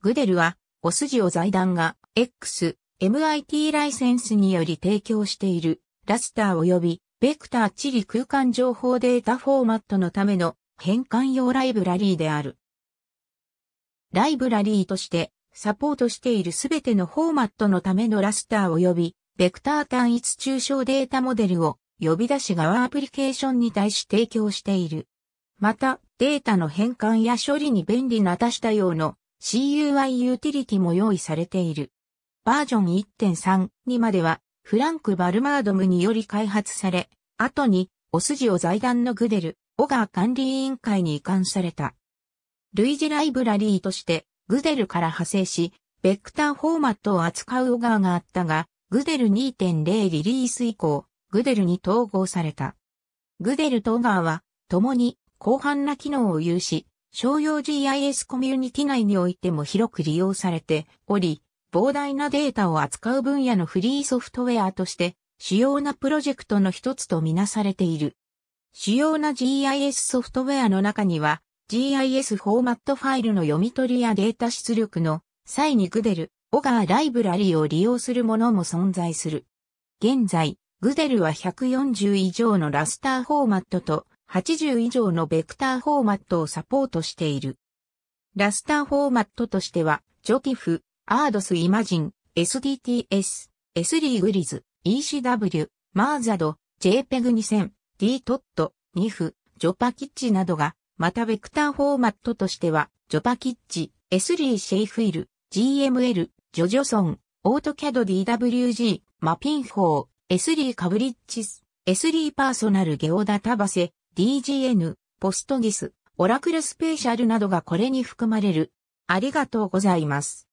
グデルは、お筋を財団が、X、MIT ライセンスにより提供している、ラスター及び、ベクター地理空間情報データフォーマットのための変換用ライブラリーである。ライブラリーとしてサポートしているすべてのフォーマットのためのラスター及びベクター単一抽象データモデルを呼び出し側アプリケーションに対し提供している。また、データの変換や処理に便利な多種多様の CUI ユーティリティも用意されている。バージョン1.3にまでは、フランク・バルマードムにより開発され、後に、お筋を財団のグデル、オガー管理委員会に移管された。類似ライブラリーとして、グデルから派生し、ベクターフォーマットを扱うオガーがあったが、グデル2.0リリース以降、グデルに統合された。グデルとオガーは、共に広範な機能を有し、商用 GIS コミュニティ内においても広く利用されており、膨大なデータを扱う分野のフリーソフトウェアとして主要なプロジェクトの一つとみなされている。主要な GIS ソフトウェアの中には GIS フォーマットファイルの読み取りやデータ出力の際にグデル、オガーライブラリを利用するものも存在する。現在、グデルは140以上のラスターフォーマットと80以上のベクターフォーマットをサポートしている。ラスターフォーマットとしては、ジョティフ、アードスイマジン、SDTS、S リーグリズ、ECW、マーザド、JPEG2000、d トット、ニフ、ジョパキッチなどが、またベクターフォーマットとしては、ジョパキッチ、S リーシェイフィル、GML、ジョジョソン、オートキャド DWG、マピンフォー、S リーカブリッチス、S リーパーソナルゲオダタバセ、DGN、ポストギス、オラクルスペーシャルなどがこれに含まれる。ありがとうございます。